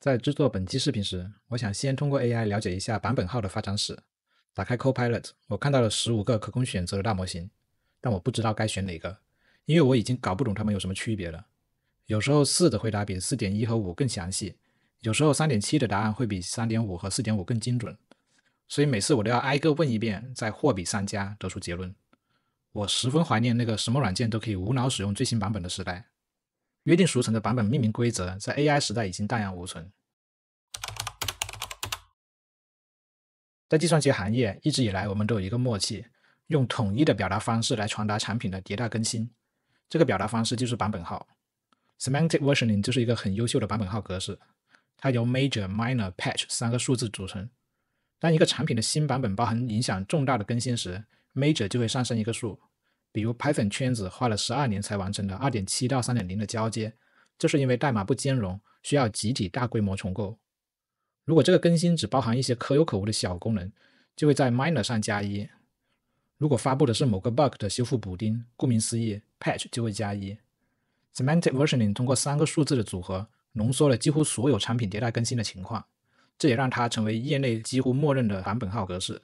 在制作本期视频时，我想先通过 AI 了解一下版本号的发展史。打开 Copilot，我看到了十五个可供选择的大模型，但我不知道该选哪个，因为我已经搞不懂它们有什么区别了。有时候四的回答比四点一和五更详细，有时候三点七的答案会比三点五和四点五更精准，所以每次我都要挨个问一遍，再货比三家得出结论。我十分怀念那个什么软件都可以无脑使用最新版本的时代。约定俗成的版本命名规则，在 AI 时代已经荡然无存。在计算机行业，一直以来我们都有一个默契，用统一的表达方式来传达产品的迭代更新。这个表达方式就是版本号。Semantic Versioning 就是一个很优秀的版本号格式，它由 major、minor、patch 三个数字组成。当一个产品的新版本包含影响重大的更新时，major 就会上升一个数。比如，Python 圈子花了十二年才完成的2.7到3.0的交接，就是因为代码不兼容，需要集体大规模重构。如果这个更新只包含一些可有可无的小功能，就会在 minor 上加一；如果发布的是某个 bug 的修复补丁，顾名思义，patch 就会加一。Semantic versioning 通过三个数字的组合，浓缩了几乎所有产品迭代更新的情况，这也让它成为业内几乎默认的版本号格式。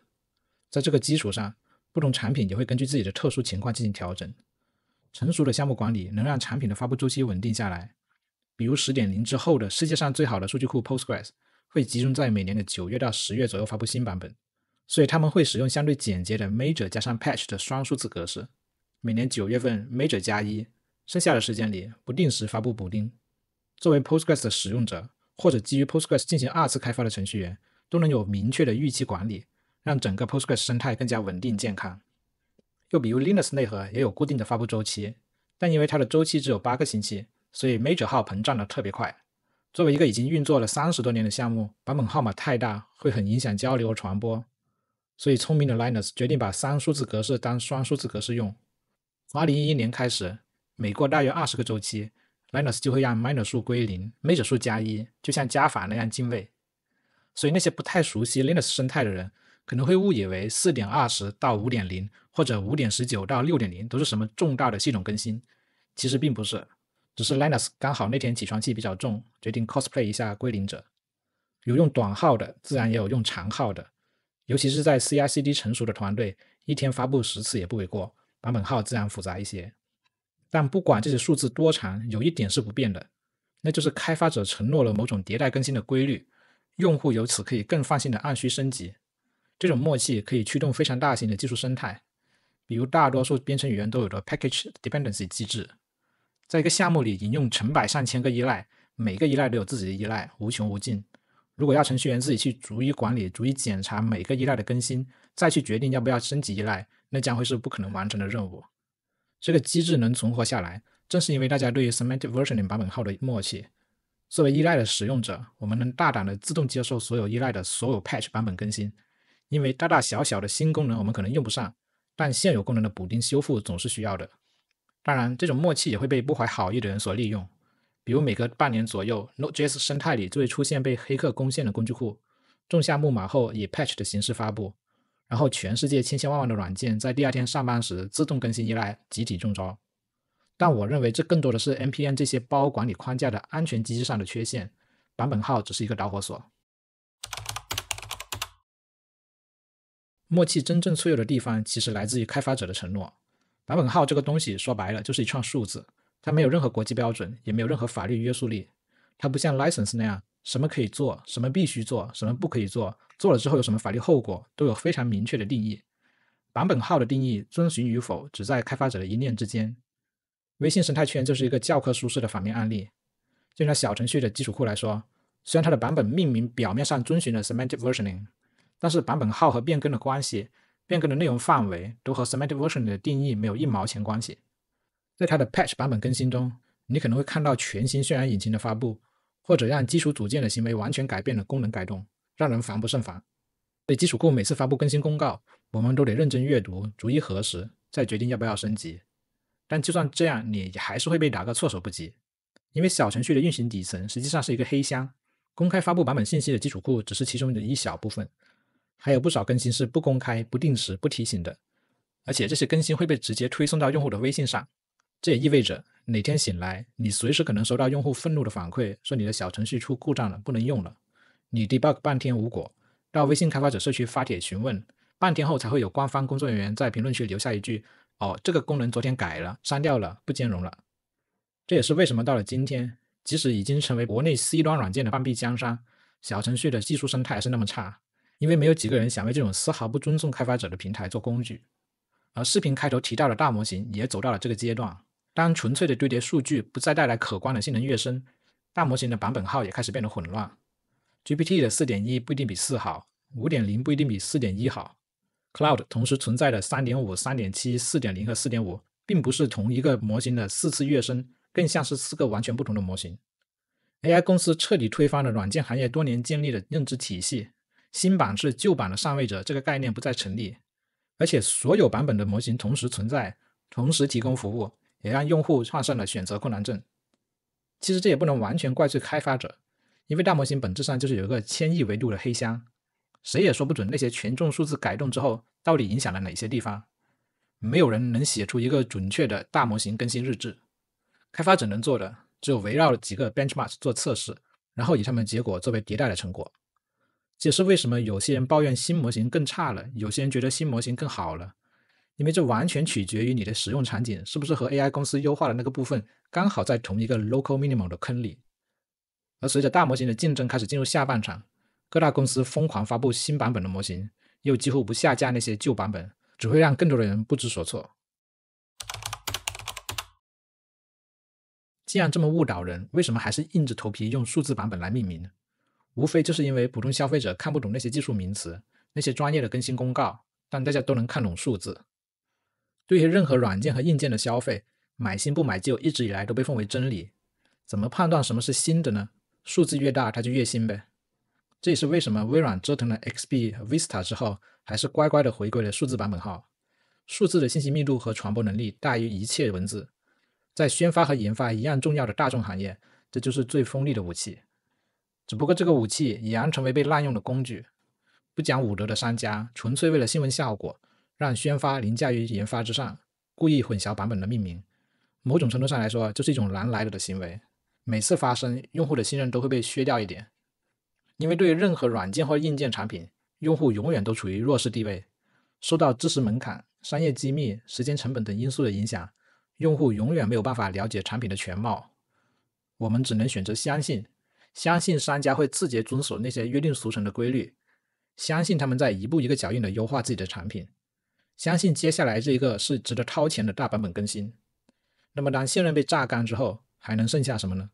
在这个基础上，不同产品也会根据自己的特殊情况进行调整。成熟的项目管理能让产品的发布周期稳定下来。比如十点零之后的世界上最好的数据库 p o s t g r e s 会集中在每年的九月到十月左右发布新版本，所以他们会使用相对简洁的 Major 加上 Patch 的双数字格式。每年九月份 Major 加一，剩下的时间里不定时发布补丁。作为 p o s t g r e s 的使用者或者基于 p o s t g r e s 进行二次开发的程序员，都能有明确的预期管理。让整个 p o s t g r e s 生态更加稳定健康。又比如 Linux 内核也有固定的发布周期，但因为它的周期只有八个星期，所以 Major 号膨胀的特别快。作为一个已经运作了三十多年的项目，版本号码太大会很影响交流和传播，所以聪明的 Linux 决定把三数字格式当双数字格式用。从二零一一年开始，每过大约二十个周期，Linux 就会让 Minor 数归零，Major 数加一，就像加法那样进位。所以那些不太熟悉 Linux 生态的人，可能会误以为四点二十到五点零，或者五点十九到六点零都是什么重大的系统更新，其实并不是，只是 Linux 刚好那天起床气比较重，决定 cosplay 一下归零者。有用短号的，自然也有用长号的，尤其是在 CI/CD 成熟的团队，一天发布十次也不为过，版本号自然复杂一些。但不管这些数字多长，有一点是不变的，那就是开发者承诺了某种迭代更新的规律，用户由此可以更放心的按需升级。这种默契可以驱动非常大型的技术生态，比如大多数编程语言都有的 package dependency 机制。在一个项目里引用成百上千个依赖，每个依赖都有自己的依赖，无穷无尽。如果要程序员自己去逐一管理、逐一检查每个依赖的更新，再去决定要不要升级依赖，那将会是不可能完成的任务。这个机制能存活下来，正是因为大家对于 semantic versioning 版本号的默契。作为依赖的使用者，我们能大胆的自动接受所有依赖的所有 patch 版本更新。因为大大小小的新功能，我们可能用不上，但现有功能的补丁修复总是需要的。当然，这种默契也会被不怀好意的人所利用。比如，每隔半年左右，Node.js 生态里就会出现被黑客攻陷的工具库，种下木马后以 patch 的形式发布，然后全世界千千万万的软件在第二天上班时自动更新依赖，集体中招。但我认为这更多的是 npm 这些包管理框架的安全机制上的缺陷，版本号只是一个导火索。默契真正脆弱的地方，其实来自于开发者的承诺。版本号这个东西说白了就是一串数字，它没有任何国际标准，也没有任何法律约束力。它不像 license 那样，什么可以做，什么必须做，什么不可以做，做了之后有什么法律后果，都有非常明确的定义。版本号的定义遵循与否，只在开发者的一念之间。微信生态圈就是一个教科书式的反面案例。就拿小程序的基础库来说，虽然它的版本命名表面上遵循了 semantic versioning。但是版本号和变更的关系，变更的内容范围都和 semantic version 的定义没有一毛钱关系。在它的 patch 版本更新中，你可能会看到全新渲染引擎的发布，或者让基础组件的行为完全改变的功能改动，让人防不胜防。对基础库每次发布更新公告，我们都得认真阅读，逐一核实，再决定要不要升级。但就算这样，你还是会被打个措手不及，因为小程序的运行底层实际上是一个黑箱，公开发布版本信息的基础库只是其中的一小部分。还有不少更新是不公开、不定时、不提醒的，而且这些更新会被直接推送到用户的微信上。这也意味着哪天醒来，你随时可能收到用户愤怒的反馈，说你的小程序出故障了，不能用了。你 debug 半天无果，到微信开发者社区发帖询问，半天后才会有官方工作人员在评论区留下一句：“哦，这个功能昨天改了，删掉了，不兼容了。”这也是为什么到了今天，即使已经成为国内 C 端软件的半壁江山，小程序的技术生态还是那么差。因为没有几个人想为这种丝毫不尊重开发者的平台做工具，而视频开头提到的大模型也走到了这个阶段。当纯粹的堆叠数据不再带来可观的性能跃升，大模型的版本号也开始变得混乱。GPT 的4.1不一定比4好，5.0不一定比4.1好。Cloud 同时存在的3.5、3.7、4.0和4.5，并不是同一个模型的四次跃升，更像是四个完全不同的模型。AI 公司彻底推翻了软件行业多年建立的认知体系。新版是旧版的上位者这个概念不再成立，而且所有版本的模型同时存在，同时提供服务，也让用户患上了选择困难症。其实这也不能完全怪罪开发者，因为大模型本质上就是有一个千亿维度的黑箱，谁也说不准那些权重数字改动之后到底影响了哪些地方，没有人能写出一个准确的大模型更新日志。开发者能做的只有围绕几个 benchmark 做测试，然后以他们结果作为迭代的成果。这也是为什么有些人抱怨新模型更差了，有些人觉得新模型更好了，因为这完全取决于你的使用场景是不是和 AI 公司优化的那个部分刚好在同一个 local minimum 的坑里。而随着大模型的竞争开始进入下半场，各大公司疯狂发布新版本的模型，又几乎不下架那些旧版本，只会让更多的人不知所措。既然这么误导人，为什么还是硬着头皮用数字版本来命名呢？无非就是因为普通消费者看不懂那些技术名词、那些专业的更新公告，但大家都能看懂数字。对于任何软件和硬件的消费，买新不买旧一直以来都被奉为真理。怎么判断什么是新的呢？数字越大，它就越新呗。这也是为什么微软折腾了 XP、Vista 之后，还是乖乖的回归了数字版本号。数字的信息密度和传播能力大于一切文字，在宣发和研发一样重要的大众行业，这就是最锋利的武器。只不过这个武器已然成为被滥用的工具，不讲武德的商家纯粹为了新闻效果，让宣发凌驾于研发之上，故意混淆版本的命名。某种程度上来说，就是一种“狼来了”的行为。每次发生，用户的信任都会被削掉一点。因为对于任何软件或硬件产品，用户永远都处于弱势地位，受到知识门槛、商业机密、时间成本等因素的影响，用户永远没有办法了解产品的全貌。我们只能选择相信。相信商家会自觉遵守那些约定俗成的规律，相信他们在一步一个脚印的优化自己的产品，相信接下来这一个是值得掏钱的大版本更新。那么，当信任被榨干之后，还能剩下什么呢？